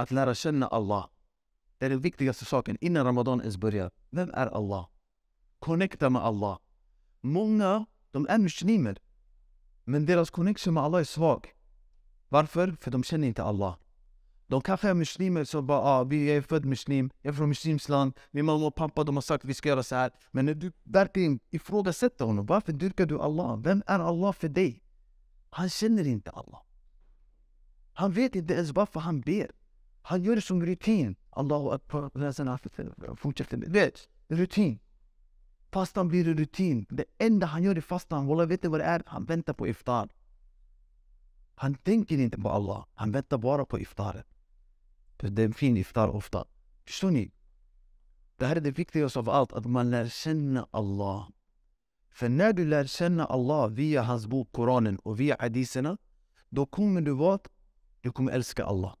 att lära känna Allah. Det är den viktigaste saken innan Ramadan ens börjar. Vem är Allah? Connecta med Allah. Många, de är muslimer. Men deras connection med Allah är svag. Varför? För de känner inte Allah. De kanske är muslimer som bara ah, vi är född muslim, jag är från muslims land, min mamma och pappa de har sagt vi ska göra så här. Men när du verkligen ifrågasätter honom, varför dyrkar du Allah? Vem är Allah för dig? Han känner inte Allah. Han vet inte ens varför han ber. Han gör det som rutin. Allahu akbar, sen fortsätter med det. Rutin. Fastan blir en rutin. Det enda han gör i fastan, wallah vet du vad det är? Han väntar på iftar. Han tänker inte på Allah. Han väntar bara på iftaren. Det är en fin iftar ofta. Förstår ni? Det här är det viktigaste av allt, att man lär känna Allah. För när du lär känna Allah via hans bok Koranen och via hadiserna, då kommer du vad? Du kommer älska Allah.